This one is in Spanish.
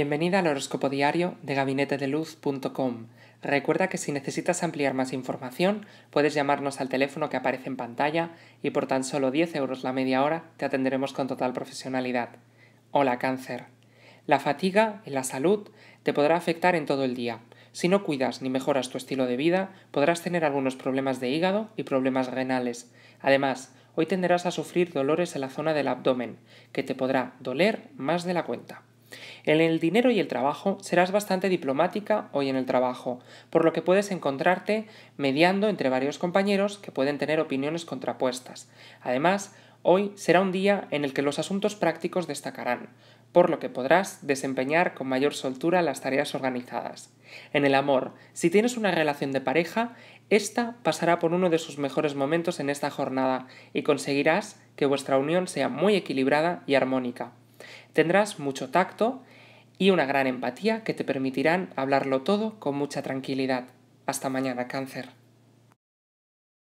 Bienvenida al horóscopo diario de gabinetedeluz.com. Recuerda que si necesitas ampliar más información, puedes llamarnos al teléfono que aparece en pantalla y por tan solo 10 euros la media hora te atenderemos con total profesionalidad. Hola cáncer. La fatiga y la salud te podrá afectar en todo el día. Si no cuidas ni mejoras tu estilo de vida, podrás tener algunos problemas de hígado y problemas renales. Además, hoy tenderás a sufrir dolores en la zona del abdomen, que te podrá doler más de la cuenta. En el dinero y el trabajo serás bastante diplomática hoy en el trabajo, por lo que puedes encontrarte mediando entre varios compañeros que pueden tener opiniones contrapuestas. Además, hoy será un día en el que los asuntos prácticos destacarán, por lo que podrás desempeñar con mayor soltura las tareas organizadas. En el amor, si tienes una relación de pareja, esta pasará por uno de sus mejores momentos en esta jornada y conseguirás que vuestra unión sea muy equilibrada y armónica. Tendrás mucho tacto y una gran empatía que te permitirán hablarlo todo con mucha tranquilidad. Hasta mañana, cáncer.